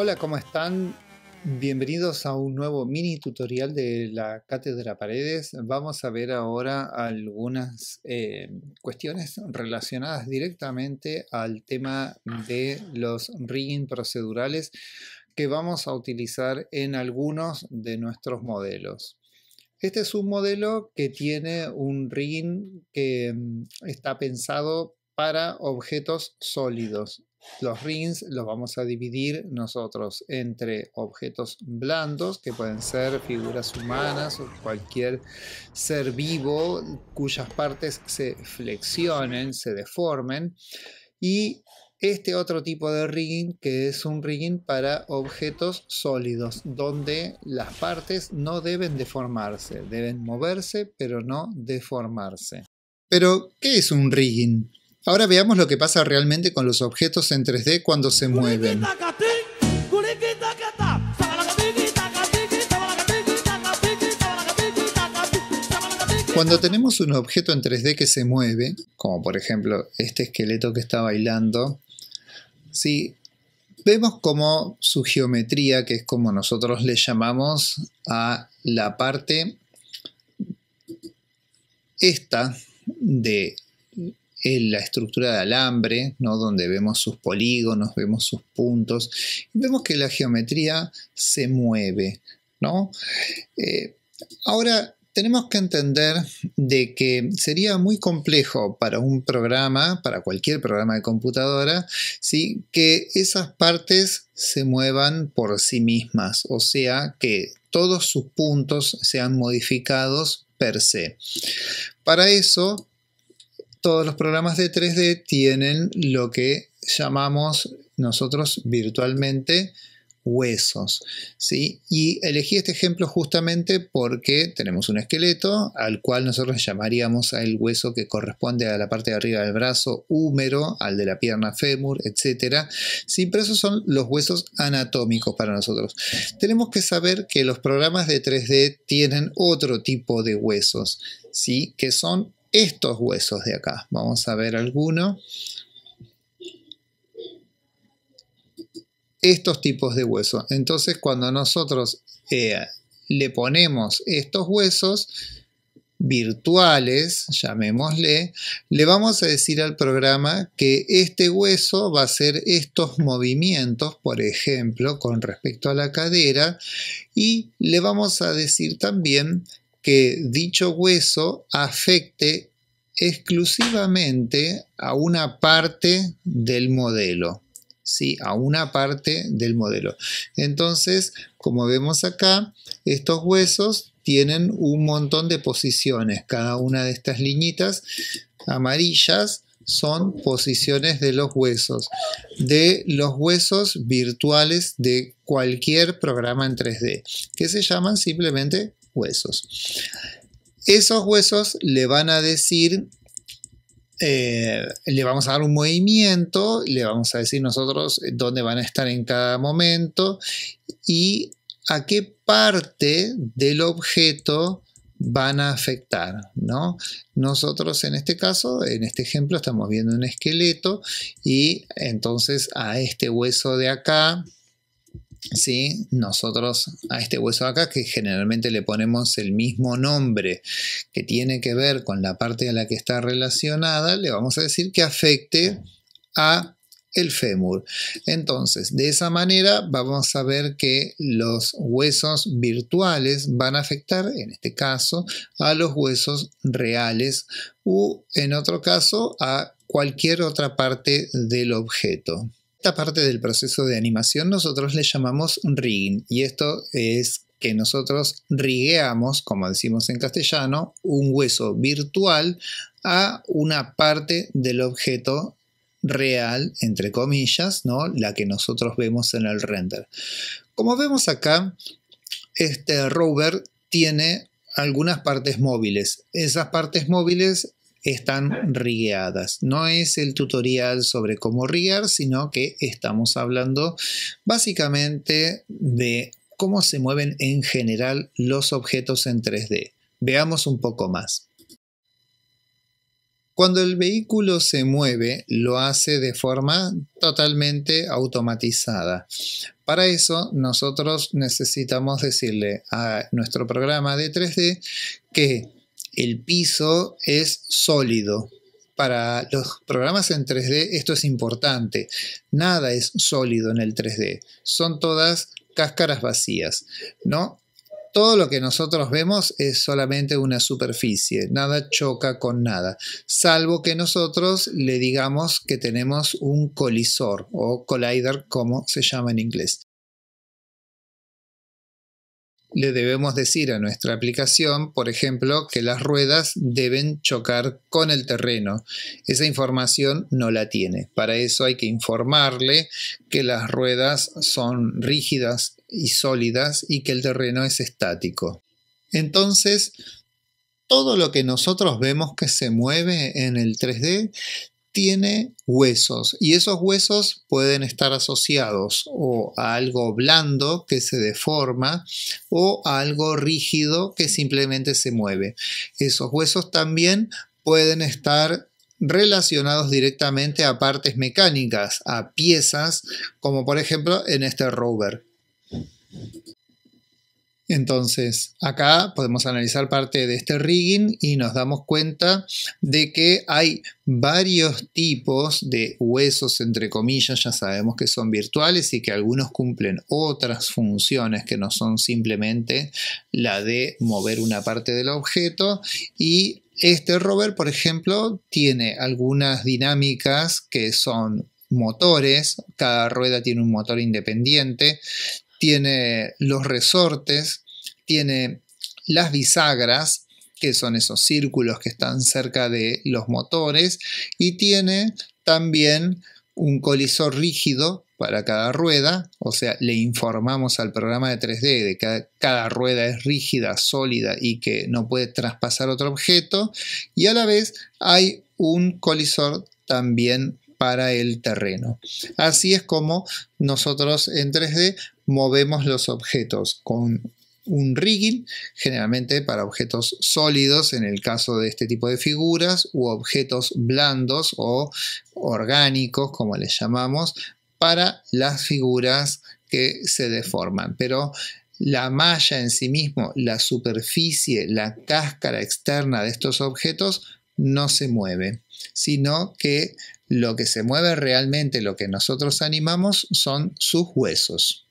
Hola, ¿cómo están? Bienvenidos a un nuevo mini tutorial de la Cátedra Paredes. Vamos a ver ahora algunas eh, cuestiones relacionadas directamente al tema de los rigging procedurales que vamos a utilizar en algunos de nuestros modelos. Este es un modelo que tiene un rigging que mm, está pensado para objetos sólidos, los rings los vamos a dividir nosotros entre objetos blandos, que pueden ser figuras humanas o cualquier ser vivo cuyas partes se flexionen, se deformen, y este otro tipo de rigging que es un rigging para objetos sólidos donde las partes no deben deformarse, deben moverse pero no deformarse. Pero, ¿qué es un rigging? Ahora veamos lo que pasa realmente con los objetos en 3D cuando se mueven. Cuando tenemos un objeto en 3D que se mueve, como por ejemplo este esqueleto que está bailando, vemos como su geometría, que es como nosotros le llamamos a la parte esta de la estructura de alambre, ¿no? donde vemos sus polígonos, vemos sus puntos, vemos que la geometría se mueve. ¿no? Eh, ahora, tenemos que entender de que sería muy complejo para un programa, para cualquier programa de computadora, ¿sí? que esas partes se muevan por sí mismas, o sea, que todos sus puntos sean modificados per se. Para eso todos los programas de 3D tienen lo que llamamos nosotros virtualmente huesos. ¿sí? Y elegí este ejemplo justamente porque tenemos un esqueleto al cual nosotros llamaríamos al hueso que corresponde a la parte de arriba del brazo húmero, al de la pierna fémur, etc. ¿sí? Pero esos son los huesos anatómicos para nosotros. Tenemos que saber que los programas de 3D tienen otro tipo de huesos, ¿sí? que son estos huesos de acá. Vamos a ver alguno. Estos tipos de huesos. Entonces cuando nosotros eh, le ponemos estos huesos virtuales, llamémosle, le vamos a decir al programa que este hueso va a hacer estos movimientos, por ejemplo, con respecto a la cadera, y le vamos a decir también que dicho hueso afecte exclusivamente a una parte del modelo. Sí, a una parte del modelo. Entonces, como vemos acá, estos huesos tienen un montón de posiciones. Cada una de estas liñitas amarillas son posiciones de los huesos, de los huesos virtuales de cualquier programa en 3D, que se llaman simplemente huesos. Esos huesos le van a decir, eh, le vamos a dar un movimiento, le vamos a decir nosotros dónde van a estar en cada momento y a qué parte del objeto van a afectar, ¿no? Nosotros en este caso, en este ejemplo, estamos viendo un esqueleto y entonces a este hueso de acá ¿sí? nosotros a este hueso acá, que generalmente le ponemos el mismo nombre que tiene que ver con la parte a la que está relacionada, le vamos a decir que afecte a el fémur. Entonces, de esa manera vamos a ver que los huesos virtuales van a afectar, en este caso, a los huesos reales u, en otro caso, a cualquier otra parte del objeto. Esta parte del proceso de animación nosotros le llamamos rigging y esto es que nosotros rigueamos, como decimos en castellano, un hueso virtual a una parte del objeto real, entre comillas, ¿no? la que nosotros vemos en el render. Como vemos acá, este rover tiene algunas partes móviles. Esas partes móviles están rigueadas. No es el tutorial sobre cómo riguear, sino que estamos hablando básicamente de cómo se mueven en general los objetos en 3D. Veamos un poco más. Cuando el vehículo se mueve, lo hace de forma totalmente automatizada. Para eso, nosotros necesitamos decirle a nuestro programa de 3D que el piso es sólido. Para los programas en 3D esto es importante. Nada es sólido en el 3D. Son todas cáscaras vacías, ¿no? Todo lo que nosotros vemos es solamente una superficie, nada choca con nada, salvo que nosotros le digamos que tenemos un colisor o collider, como se llama en inglés le debemos decir a nuestra aplicación, por ejemplo, que las ruedas deben chocar con el terreno. Esa información no la tiene. Para eso hay que informarle que las ruedas son rígidas y sólidas y que el terreno es estático. Entonces, todo lo que nosotros vemos que se mueve en el 3D tiene huesos y esos huesos pueden estar asociados o a algo blando que se deforma o a algo rígido que simplemente se mueve. Esos huesos también pueden estar relacionados directamente a partes mecánicas, a piezas, como por ejemplo en este rover. Entonces, acá podemos analizar parte de este rigging y nos damos cuenta de que hay varios tipos de huesos, entre comillas, ya sabemos que son virtuales y que algunos cumplen otras funciones que no son simplemente la de mover una parte del objeto y este rover, por ejemplo, tiene algunas dinámicas que son motores, cada rueda tiene un motor independiente, tiene los resortes, tiene las bisagras, que son esos círculos que están cerca de los motores, y tiene también un colisor rígido para cada rueda, o sea, le informamos al programa de 3D de que cada rueda es rígida, sólida y que no puede traspasar otro objeto, y a la vez hay un colisor también para el terreno. Así es como nosotros en 3D movemos los objetos con un rigging, generalmente para objetos sólidos en el caso de este tipo de figuras, u objetos blandos o orgánicos, como les llamamos, para las figuras que se deforman. Pero la malla en sí mismo, la superficie, la cáscara externa de estos objetos no se mueve, sino que lo que se mueve realmente, lo que nosotros animamos, son sus huesos.